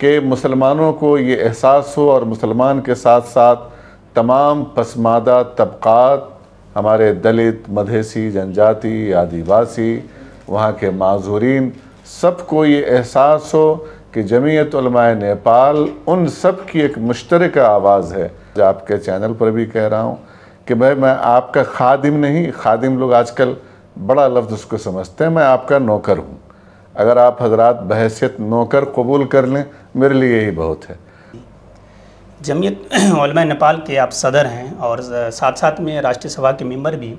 कि मुसलमानों को ये एहसास हो और मुसलमान के साथ साथ तमाम पसमादा तबक़ात हमारे दलित मधेसी जनजाति आदिवासी वहाँ के माजूरीन सबको ये एहसास हो कि जमीयत नेपाल उन सब की एक मुश्तरक आवाज़ है जो आपके चैनल पर भी कह रहा हूँ कि भाई मैं आपका खादिम नहीं खादिम लोग आजकल बड़ा लफ्ज़ उसको समझते हैं मैं आपका नौकर हूँ अगर आप हजरात बहसीत नौकर कबूल कर लें मेरे लिए ही बहुत है जमीयत नेपाल के आप सदर हैं और साथ साथ में राष्ट्रीय सभा के मेंबर भी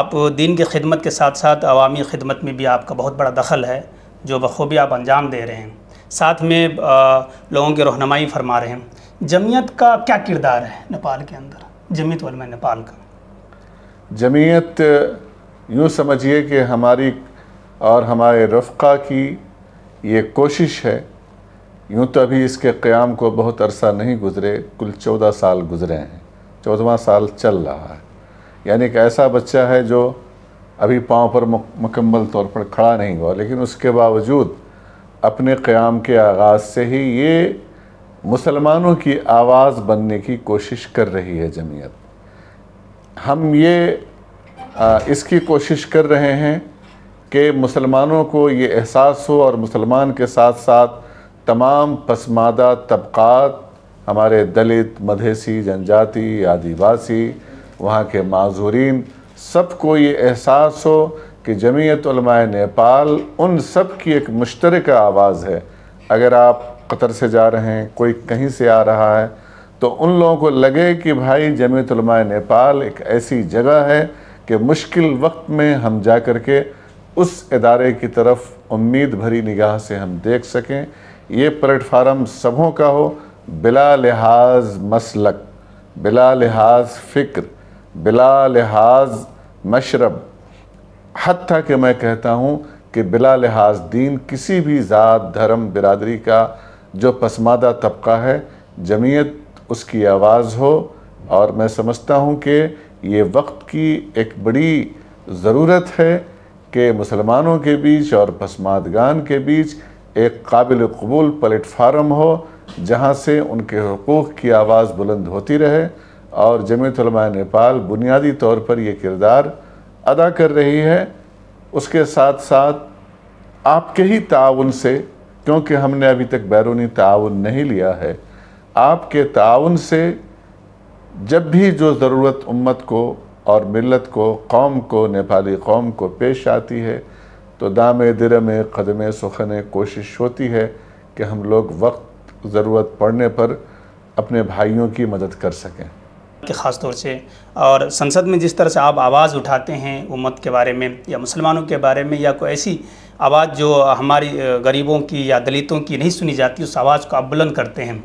आप दीन की खिदमत के साथ साथ अवामी खिदमत में भी आपका बहुत बड़ा दखल है जो बखूबी आप अंजाम दे रहे हैं साथ में आ, लोगों की रहनमाई फरमा रहे हैं जमीयत का क्या किरदार है नेपाल के अंदर जमीयत नेपाल का जमीयत यूँ समझिए कि हमारी और हमारे रफ़ा की ये कोशिश है यूँ तो अभी इसके क़्याम को बहुत अरसा नहीं गुज़रे कुल चौदह साल गुज़रे हैं चौदहवा साल चल रहा है यानी कि ऐसा बच्चा है जो अभी पाँव पर मुकम्मल तौर पर खड़ा नहीं हुआ लेकिन उसके बावजूद अपने क़्याम के आगाज़ से ही ये मुसलमानों की आवाज़ बनने की कोशिश कर रही है जमीयत हम ये आ, इसकी कोशिश कर रहे हैं कि मुसलमानों को ये एहसास हो और मुसलमान के साथ साथ तमाम पसमादा तबक़ात हमारे दलित मधेसी जनजाति आदिवासी वहाँ के माजूरीन सबको ये एहसास हो कि जमीयत नेपाल उन सब की एक मुश्तरक आवाज़ है अगर आप कतर से जा रहे हैं कोई कहीं से आ रहा है तो उन लोगों को लगे कि भाई जमीयत नेपाल एक ऐसी जगह है कि मुश्किल वक्त में हम जा कर के उस इदारे की तरफ उम्मीद भरी निगाह से हम देख सकें ये प्लेटफार्म सबों का हो बिला लिहाज मसलक बिला लिहाज फ़िक्र बिला लिहाज मशरब हती कि मैं कहता हूँ कि बिला लिहाज दीन किसी भी ज़ात धर्म बिरादरी का जो पसमादा तबका है जमीयत उसकी आवाज़ हो और मैं समझता हूँ कि ये वक्त की एक बड़ी ज़रूरत है कि मुसलमानों के बीच और पसमादगान के बीच एक काबिल कबूल प्लेटफार्म हो जहाँ से उनके हकूक़ की आवाज़ बुलंद होती रहे और जमीतलमा नेपाल बुनियादी तौर पर यह किरदार अदा कर रही है उसके साथ साथ आपके ही ताउन से क्योंकि हमने अभी तक बैरूनी ताउन नहीं लिया है आपके ताउन से जब भी जो ज़रूरत उम्मत को और मिलत को कौम को नेपाली कौम को पेश आती है तो दाम दिर में कदम सुखन कोशिश होती है कि हम लोग वक्त ज़रूरत पड़ने पर अपने भाइयों की मदद कर सकें के ख़ास तौर से और संसद में जिस तरह से आप आवाज़ उठाते हैं उम्मत के बारे में या मुसलमानों के बारे में या कोई ऐसी आवाज़ जो हमारी गरीबों की या दलितों की नहीं सुनी जाती उस आवाज़ को आप बुलंद करते हैं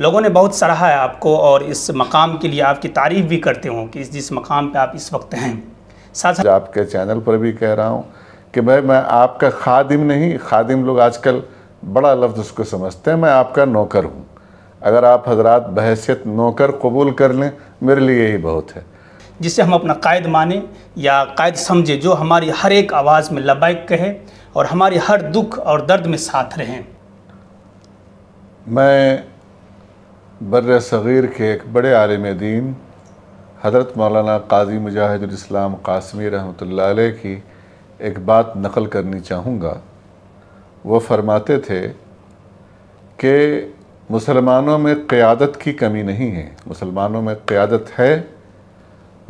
लोगों ने बहुत सराहा है आपको और इस मकाम के लिए आपकी तारीफ भी करते हों कि जिस मकाम पे आप इस वक्त हैं साथ साथ आपके चैनल पर भी कह रहा हूँ कि भाई मैं आपका खादिम नहीं खादिम लोग आजकल बड़ा लफ्ज़ उसको समझते हैं मैं आपका नौकर हूँ अगर आप हजरात बहसीत नौकर कबूल कर लें मेरे लिए ही बहुत है जिसे हम अपना कायद माने या कायद समझे जो हमारी हर एक आवाज़ में लबैक कहे और हमारे हर दुख और दर्द में साथ रहें मैं बर सग़ीर के एक बड़े आलम दीन हज़रत मौलाना काजी मुजाहिदलाम कासमी रहमत की एक बात नकल करनी चाहूँगा वो फरमाते थे कि मुसलमानों में क़्यादत की कमी नहीं है मुसलमानों में क़्यादत है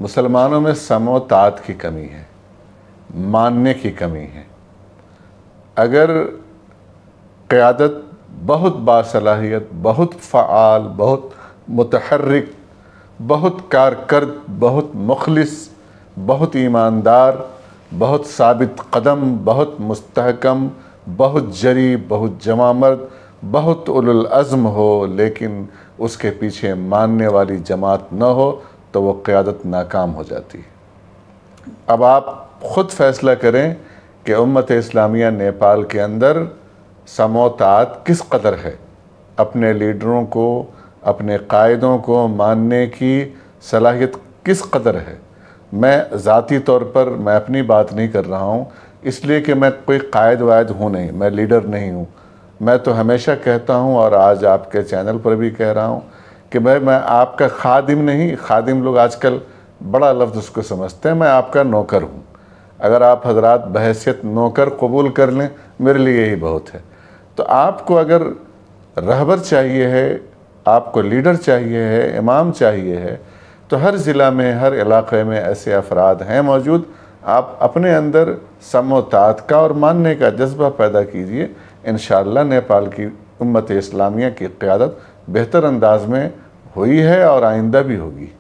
मुसलमानों में समोतात की कमी है मानने की कमी है अगर क़्यादत बहुत बासलाहियत बहुत फ़ाल बहुत मतहरक बहुत कारकर्द बहुत मुखलस बहुत ईमानदार बहुत साबित कदम बहुत मस्तकम बहुत जरी बहुत जमामर्द बहुत उलज़म हो लेकिन उसके पीछे मानने वाली जमात न हो तो वो क़्यादत नाकाम हो जाती है अब आप ख़ुद फ़ैसला करें कि उम्मत इस्लामिया नेपाल के अंदर समोतात किस कदर है अपने लीडरों को अपने कायदों को मानने की सलाहियत किस कदर है मैं ज़ाती तौर पर मैं अपनी बात नहीं कर रहा हूँ इसलिए कि मैं कोई कायद वायद हूँ नहीं मैं लीडर नहीं हूँ मैं तो हमेशा कहता हूँ और आज आपके चैनल पर भी कह रहा हूँ कि मैं मैं आपका खादिम नहीं खादिम लोग आजकल बड़ा लफ्ज़ उसको समझते हैं मैं आपका नौकर हूँ अगर आप हजरात बहसीत नौकर कबूल कर लें मेरे लिए यही बहुत है तो आपको अगर रहबर चाहिए है आपको लीडर चाहिए है इमाम चाहिए है तो हर ज़िला में हर इलाके में ऐसे अफराद हैं मौजूद आप अपने अंदर समोतात का और मानने का जज्बा पैदा कीजिए इन नेपाल की उम्मत इस्लामिया की क़्यादत बेहतर अंदाज में हुई है और आइंदा भी होगी